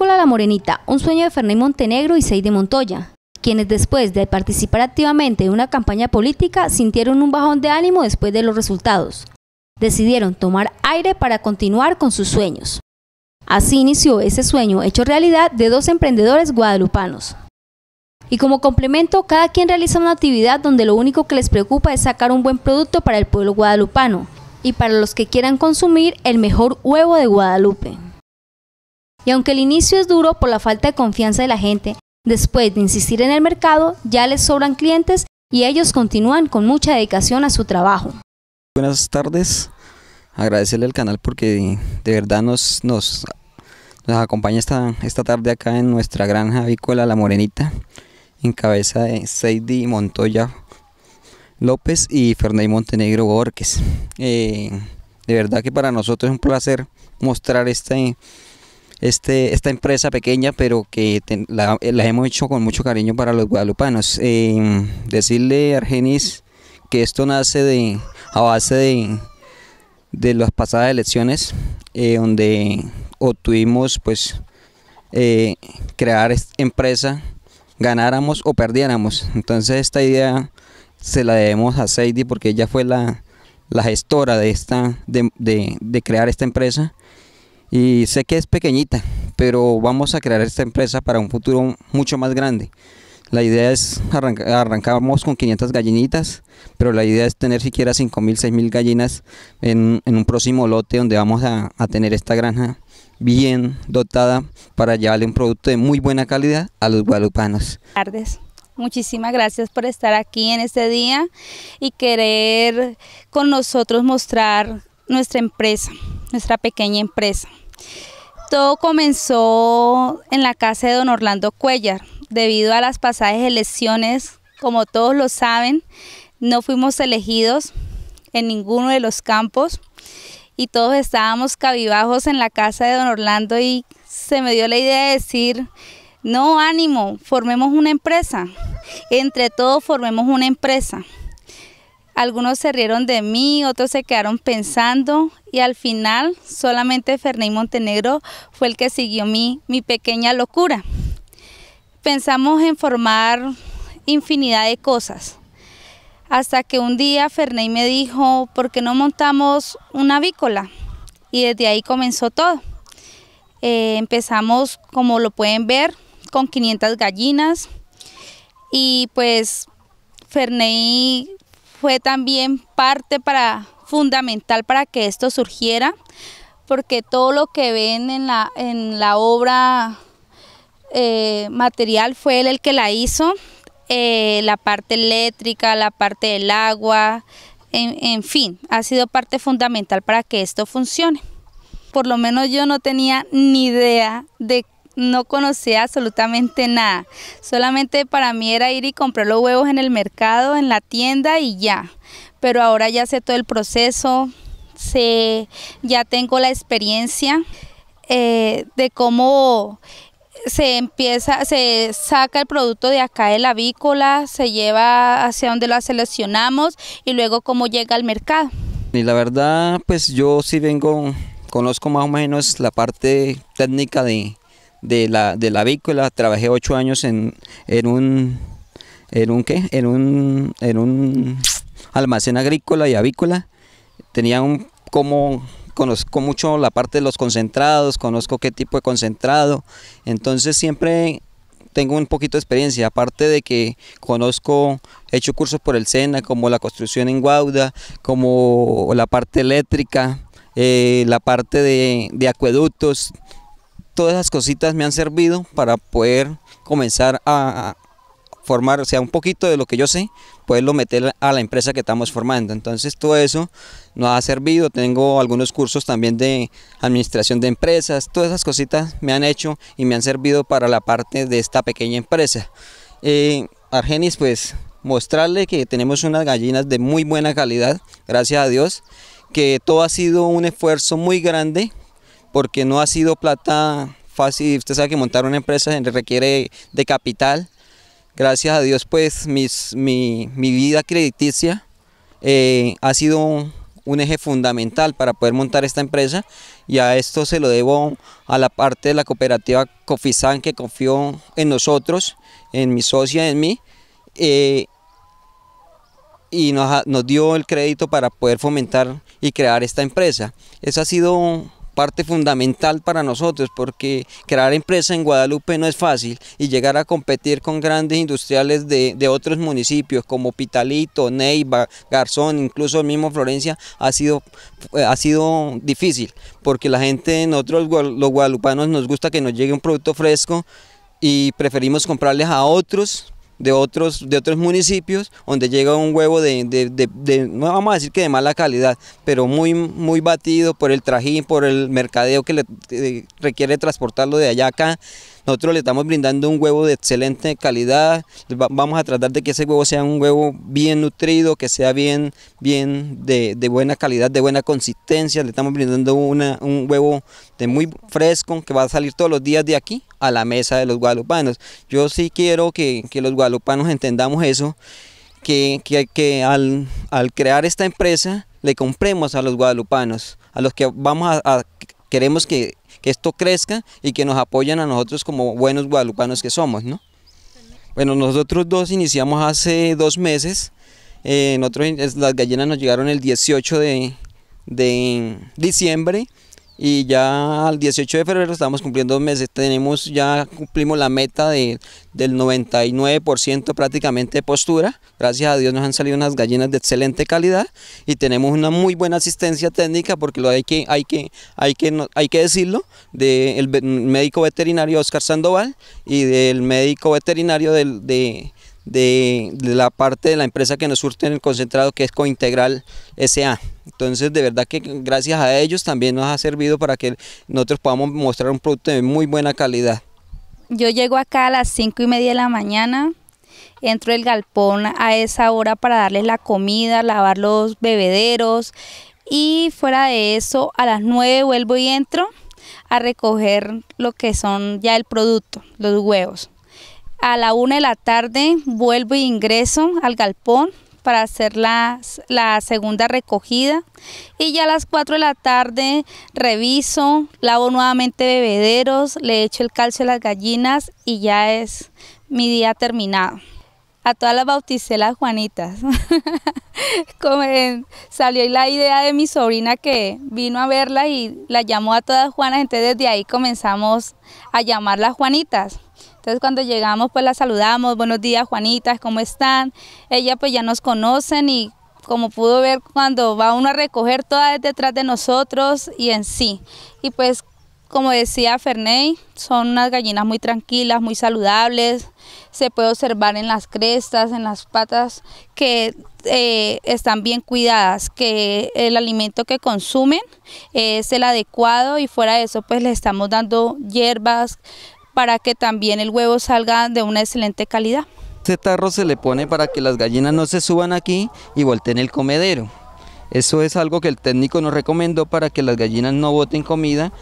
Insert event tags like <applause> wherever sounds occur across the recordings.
La Morenita, un sueño de Fernández Montenegro y Seide Montoya, quienes después de participar activamente en una campaña política sintieron un bajón de ánimo después de los resultados. Decidieron tomar aire para continuar con sus sueños. Así inició ese sueño hecho realidad de dos emprendedores guadalupanos. Y como complemento, cada quien realiza una actividad donde lo único que les preocupa es sacar un buen producto para el pueblo guadalupano y para los que quieran consumir el mejor huevo de Guadalupe. Y aunque el inicio es duro por la falta de confianza de la gente, después de insistir en el mercado ya les sobran clientes y ellos continúan con mucha dedicación a su trabajo. Buenas tardes, agradecerle al canal porque de verdad nos, nos, nos acompaña esta, esta tarde acá en nuestra granja avícola La Morenita, en cabeza de Seidi Montoya López y Ferney Montenegro Borges. Eh, de verdad que para nosotros es un placer mostrar este este, esta empresa pequeña, pero que eh, la, hemos hecho con mucho cariño para los guadalupanos. Eh, decirle, Argenis, que esto nace de, a base de, las pasadas elecciones, eh, donde obtuvimos pues eh, crear empresa, ganáramos o perdiéramos. Entonces esta idea se la debemos a Seidi porque ella fue la, gestora de, esta, de crear esta empresa y sé que es pequeñita, pero vamos a crear esta empresa para un futuro mucho más grande. La idea es, arranca, arrancamos con 500 gallinitas, pero la idea es tener siquiera 5.000, 6.000 gallinas en, un próximo lote donde vamos a, tener esta granja bien dotada para llevarle un producto de muy buena calidad a los guadalupanos. Tardes. Muchísimas gracias por estar aquí en este día y querer con nosotros mostrar nuestra empresa nuestra pequeña empresa. Todo comenzó en la casa de don Orlando Cuellar, debido a las pasadas elecciones, como todos lo saben, no fuimos elegidos en ninguno de los campos y todos estábamos cabibajos en la casa de don Orlando y se me dio la idea de decir, no, ánimo, formemos una empresa, entre todos formemos una empresa. Algunos se rieron de mí, otros se quedaron pensando y al final solamente Ferney Montenegro fue el que siguió mi, mi pequeña locura. Pensamos en formar infinidad de cosas hasta que un día Ferney me dijo, ¿por qué no montamos una avícola? Y desde ahí comenzó todo. Eh, empezamos, como lo pueden ver, con 500 gallinas y pues Ferney fue también parte para, fundamental para que esto surgiera, porque todo lo que ven en la, en la obra eh, material fue él el que la hizo, eh, la parte eléctrica, la parte del agua, en, en fin, ha sido parte fundamental para que esto funcione. Por lo menos yo no tenía ni idea de no conocía absolutamente nada. Solamente para mí era ir y comprar los huevos en el mercado, en la tienda y ya. Pero ahora ya sé todo el proceso, ya tengo la experiencia eh, de cómo se empieza, se saca el producto de acá de la avícola, se lleva hacia donde lo seleccionamos y luego cómo llega al mercado. Y la verdad, pues yo sí vengo, conozco más o menos la parte técnica de, de la, de la avícola, trabajé ocho años en, un en un qué, en un, en un almacén agrícola y avícola. Tenía un como conozco mucho la parte de los concentrados, conozco qué tipo de concentrado, entonces siempre tengo un poquito de experiencia, aparte de que conozco, he hecho cursos por el SENA, como la construcción en Guauda, como la parte eléctrica, eh, la parte de, de, acueductos, todas esas cositas me han servido para poder comenzar a formar, o sea, un poquito de lo que yo sé, poderlo meter a la empresa que estamos formando. Entonces todo eso nos ha servido. Tengo algunos cursos también de administración de empresas. Todas esas cositas me han hecho y me han servido para la parte de esta pequeña empresa. Eh, Argenis, pues mostrarle que tenemos unas gallinas de muy buena calidad, gracias a Dios, que todo ha sido un esfuerzo muy grande porque no ha sido plata fácil. Usted sabe que montar una empresa requiere de capital. Gracias a Dios, pues mis, mi, vida crediticia eh, ha sido un, eje fundamental para poder montar esta empresa y a esto se lo debo a la parte de la cooperativa Cofisan que confió en nosotros, en mi socia, en mí. Eh, y nos, nos, dio el crédito para poder fomentar y crear esta empresa. Eso ha sido parte fundamental para nosotros porque crear empresa en Guadalupe no es fácil y llegar a competir con grandes industriales de, otros municipios como Pitalito, Neiva, Garzón, incluso el mismo Florencia ha sido, eh, ha sido difícil porque la gente, nosotros los guadalupanos nos gusta que nos llegue un producto fresco y preferimos comprarles a otros de otros, de otros municipios donde llega un huevo de, de, vamos a decir que de mala calidad, pero muy, muy batido por el trajín, por el mercadeo que le que eh, requiere transportarlo de allá acá. Nosotros le estamos brindando un huevo de excelente calidad. Vamos a tratar de que ese huevo sea un huevo bien nutrido, que sea bien, bien de, buena calidad, de buena consistencia. Le estamos brindando una, un huevo de muy fresco que va a salir todos los días de aquí a la mesa de los guadalupanos. Yo sí quiero que, los guadalupanos entendamos eso, que, que, al, crear esta empresa le compremos a los guadalupanos, a los que vamos a queremos que esto crezca y que nos apoyen a nosotros como buenos guadalupanos que somos, ¿no? Bueno, nosotros dos iniciamos hace dos meses. Eh, nosotros, las gallinas nos llegaron el 18 de, de diciembre y ya al 18 de febrero estamos cumpliendo dos meses, tenemos, ya cumplimos la meta del 99% prácticamente de postura, gracias a Dios nos han salido unas gallinas de excelente calidad y tenemos una muy buena asistencia técnica porque lo hay que, hay que, hay que, hay que decirlo, del médico veterinario Oscar Sandoval y del médico veterinario del, de, de, la parte de la empresa que nos surte en el concentrado que es Cointegral SA. Entonces de verdad que gracias a ellos también nos ha servido para que nosotros podamos mostrar un producto de muy buena calidad. Yo llego acá a las 5 y media de la mañana, entro el galpón a esa hora para darles la comida, lavar los bebederos y fuera de eso a las 9 vuelvo y entro a recoger lo que son ya el producto, los huevos. A la una de la tarde vuelvo y e ingreso al galpón para hacer la, segunda recogida y ya a las 4 de la tarde reviso, lavo nuevamente bebederos, le echo el calcio a las gallinas y ya es mi día terminado. A todas las bauticé Juanitas. <laughs> Como salió la idea de mi sobrina que vino a verla y la llamó a todas Juanas, entonces desde ahí comenzamos a llamar las Juanitas. Entonces cuando llegamos pues la saludamos, buenos días Juanitas, ¿cómo están? Ella pues ya nos conocen y como pudo ver cuando va uno a recoger todas detrás de nosotros y en sí. Y pues como decía Ferney, son unas gallinas muy tranquilas, muy saludables. Se puede observar en las crestas, en las patas, que eh, están bien cuidadas, que el alimento que consumen es el adecuado y fuera de eso pues le estamos dando hierbas, para que también el huevo salga de una excelente calidad. Este tarro se le pone para que las gallinas no se suban aquí y volteen el comedero. Eso es algo que el técnico nos recomendó para que las gallinas no boten comida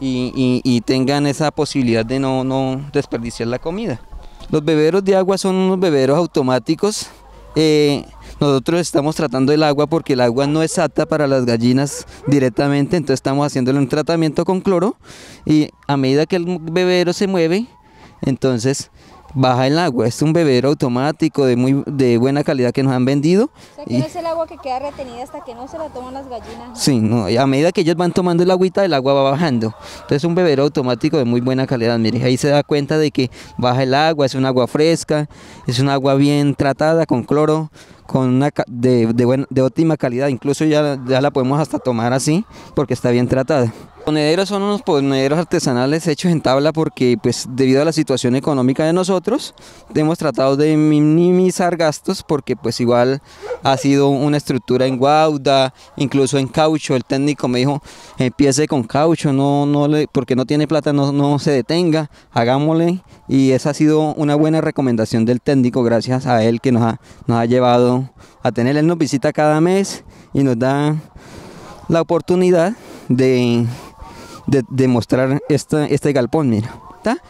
y, tengan esa posibilidad de no, no desperdiciar la comida. Los beberos de agua son unos beberos automáticos eh, nosotros estamos tratando el agua porque el agua no es apta para las gallinas directamente, entonces estamos haciéndole un tratamiento con cloro y a medida que el bebedero se mueve, entonces baja el agua. Es un bebedero automático de muy de buena calidad que nos han vendido. es el agua que queda retenida hasta que no se la toman las gallinas. Sí, no, a medida que ellos van tomando el agüita, el agua va bajando. Entonces, es un bebedero automático de muy buena calidad. Mire, ahí se da cuenta de que baja el agua, es un agua fresca, es un agua bien tratada con cloro con una de, de, de óptima calidad, incluso ya, ya la podemos hasta tomar así porque está bien tratada ponederos son unos ponederos artesanales hechos en tabla porque pues debido a la situación económica de nosotros hemos tratado de minimizar gastos porque pues igual ha sido una estructura en guauda, incluso en caucho, el técnico me dijo empiece con caucho, no, no porque no tiene plata no, se detenga, hagámosle y esa ha sido una buena recomendación del técnico gracias a él que nos nos ha llevado a tener, él nos visita cada mes y nos da la oportunidad de de, mostrar este galpón, mira.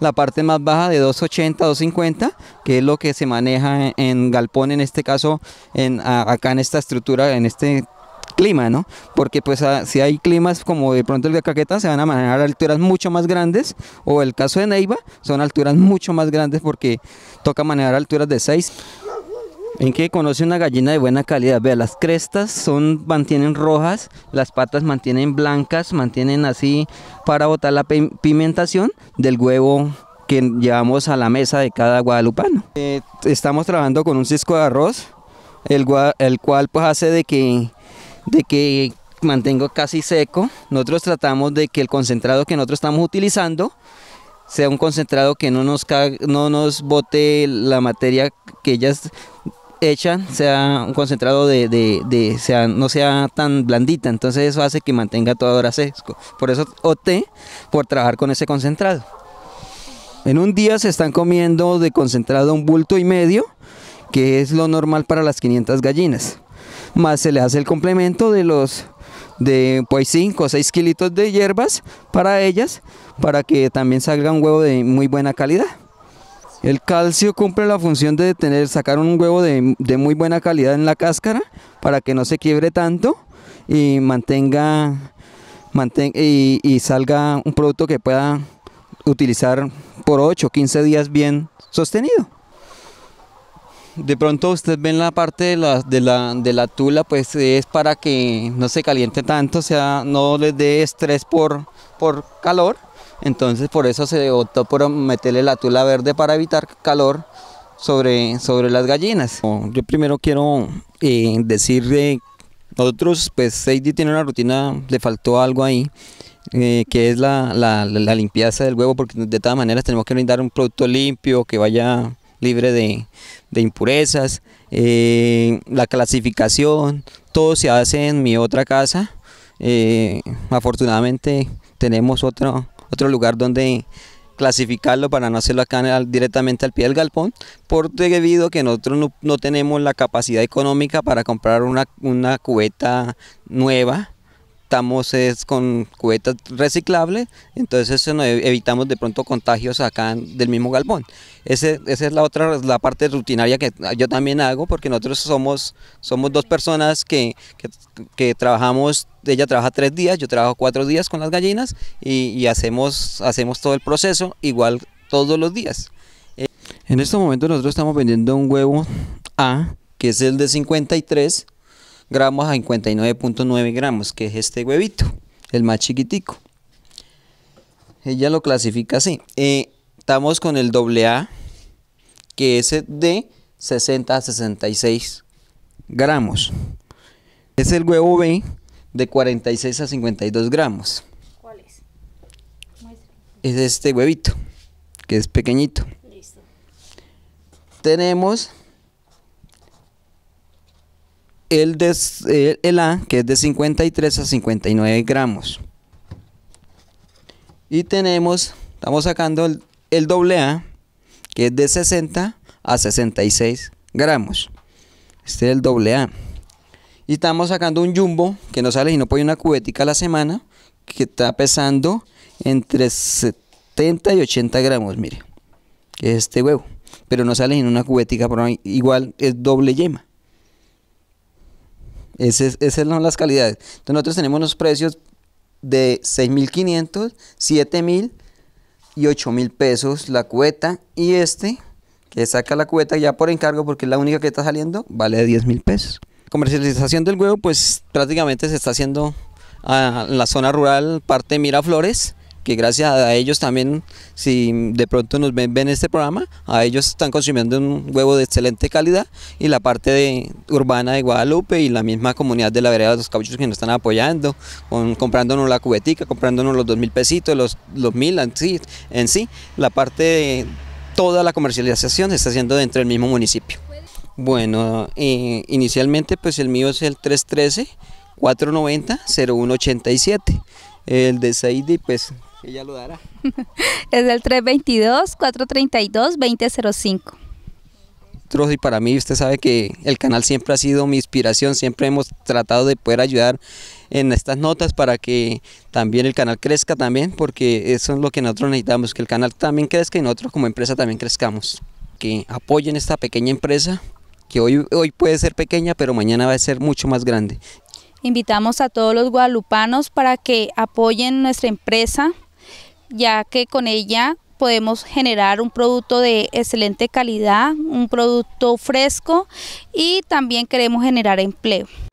La parte más baja de 280, 250, que es lo que se maneja en, galpón, en este caso, en, acá en esta estructura, en este clima, ¿no? Porque pues si hay climas como de pronto el de Caquetá se van a manejar alturas mucho más grandes o el caso de Neiva son alturas mucho más grandes porque toca manejar alturas de 6 en qué conoce una gallina de buena calidad. Vea, las crestas son, mantienen rojas, las patas mantienen blancas, mantienen así para botar la pimentación del huevo que llevamos a la mesa de cada guadalupano. Eh, estamos trabajando con un cisco de arroz, el, el cual pues hace de que, de que mantengo casi seco. Nosotros tratamos de que el concentrado que nosotros estamos utilizando sea un concentrado que no nos, no nos bote la materia que ellas hecha sea un concentrado de, de, sea, no sea tan blandita, entonces eso hace que mantenga toda hora seco. Por eso opté por trabajar con ese concentrado. En un día se están comiendo de concentrado un bulto y medio, que es lo normal para las 500 gallinas. Más se le hace el complemento de los de pues 5 o 6 kilitos de hierbas para ellas, para que también salga un huevo de muy buena calidad. El calcio cumple la función de sacar un huevo de, muy buena calidad en la cáscara para que no se quiebre tanto y mantenga y, salga un producto que pueda utilizar por 8 o 15 días bien sostenido. De pronto ustedes ven la parte de la, tula, pues es para que no se caliente tanto, o sea, no les dé estrés por calor entonces por eso se optó por meterle la tula verde para evitar calor sobre, sobre las gallinas. Yo primero quiero decirle eh, decir nosotros, pues Sadie tiene una rutina, le faltó algo ahí, eh, que es la, limpieza del huevo, porque de todas maneras tenemos que brindar un producto limpio, que vaya libre de, impurezas, eh, la clasificación, todo se hace en mi otra casa. afortunadamente tenemos otro, otro lugar donde clasificarlo para no hacerlo acá directamente al pie del galpón, por debido a que nosotros no, tenemos la capacidad económica para comprar una, una cubeta nueva estamos es con cubetas reciclables, entonces e, evitamos de pronto contagios acá del mismo galpón. Ese, esa es la otra, la parte rutinaria que yo también hago, porque nosotros somos, somos dos personas que, que, trabajamos, ella trabaja tres días, yo trabajo cuatro días con las gallinas y, hacemos, hacemos todo el proceso igual todos los días. En este momento nosotros estamos vendiendo un huevo A, que es el de 53 gramos a 59.9 gramos, que es este huevito, el más chiquitico. Ella lo clasifica así. Eh, estamos con el A que es de 60 a 66 gramos. Es el huevo B de 46 a 52 gramos. ¿Cuál es? Es este huevito, que es pequeñito. Listo. Tenemos el, eh, el, A, que es de 53 a 59 gramos. Y tenemos, estamos sacando el, doble A, que es de 60 a 66 gramos. Este es el doble A. Y estamos sacando un jumbo que no sale, y no pone una cubética a la semana, que está pesando entre 70 y 80 gramos, mire, este huevo. Pero no sale en una cubética pero igual es doble yema esas son las calidades. Entonces nosotros tenemos unos precios de 6.500, 7.000 y 8.000 pesos la cueta Y este, que saca la cueta ya por encargo porque es la única que está saliendo, vale 10.000 pesos. Comercialización del huevo pues prácticamente se está haciendo en la zona rural, parte de Miraflores que gracias a ellos también, si de pronto nos ven, ven este programa, a ellos están consumiendo un huevo de excelente calidad y la parte urbana de Guadalupe y la misma comunidad de la vereda de los cauchos que nos están apoyando, comprándonos la cubetica, comprándonos los dos mil pesitos, los, los mil en sí, en sí, la parte de toda la comercialización se está haciendo dentro del mismo municipio. Bueno, eh, inicialmente pues el mío es el 313 490 0187. El de Saidi pues <laughs> Ella lo dará. <laughs> es el 322-432-2005. Trozo, y para mí usted sabe que el canal siempre ha sido mi inspiración, siempre hemos tratado de poder ayudar en estas notas para que también el canal crezca también, porque eso es lo que nosotros necesitamos, que el canal también crezca y nosotros como empresa también crezcamos. Que apoyen esta pequeña empresa, que hoy, hoy puede ser pequeña, pero mañana va a ser mucho más grande. Invitamos a todos los guadalupanos para que apoyen nuestra empresa, ya que con ella podemos generar un producto de excelente calidad, un producto fresco y también queremos generar empleo.